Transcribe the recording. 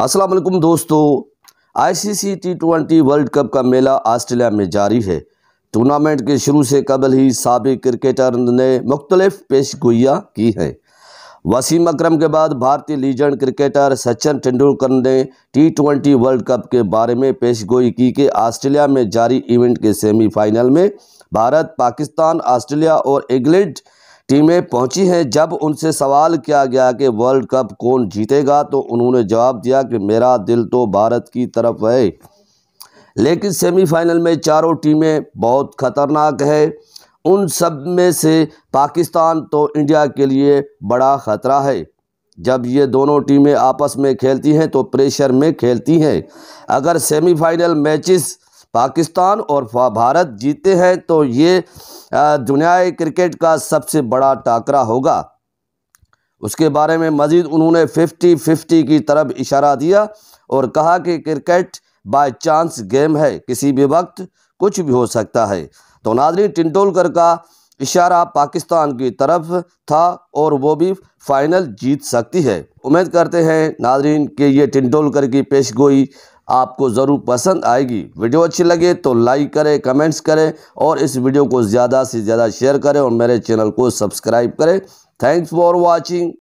असलम दोस्तों ICC T twenty world cup का मेला ऑस्ट्रेलिया में जारी है टूर्नामेंट के शुरू से कबल ही सबक क्रिकेटर ने मुख्तलिफ पेश की हैं वसीम अक्रम के बाद भारतीय लीजेंड क्रिकेटर सचिन तेंदुलकर ने टी ट्वेंटी वर्ल्ड कप के बारे में पेश गोई की कि ऑस्ट्रेलिया में जारी इवेंट के सेमीफाइनल में भारत पाकिस्तान ऑस्ट्रेलिया और इंग्लैंड टीमें पहुंची हैं जब उनसे सवाल किया गया कि वर्ल्ड कप कौन जीतेगा तो उन्होंने जवाब दिया कि मेरा दिल तो भारत की तरफ है लेकिन सेमीफाइनल में चारों टीमें बहुत खतरनाक है उन सब में से पाकिस्तान तो इंडिया के लिए बड़ा ख़तरा है जब ये दोनों टीमें आपस में खेलती हैं तो प्रेशर में खेलती हैं अगर सेमीफाइनल मैचेस पाकिस्तान और भारत जीते हैं तो ये दुनिया क्रिकेट का सबसे बड़ा टाकरा होगा उसके बारे में मज़ीद उन्होंने फिफ्टी फिफ्टी की तरफ इशारा दिया और कहा कि क्रिकेट बाय चांस गेम है किसी भी वक्त कुछ भी हो सकता है तो नादरी टिंडोलकर का इशारा पाकिस्तान की तरफ था और वो भी फाइनल जीत सकती है उम्मीद करते हैं नादरीन कि ये टिंडोलकर की पेश गोई आपको ज़रूर पसंद आएगी वीडियो अच्छी लगे तो लाइक करें कमेंट्स करें और इस वीडियो को ज़्यादा से ज़्यादा शेयर करें और मेरे चैनल को सब्सक्राइब करें थैंक्स फॉर वॉचिंग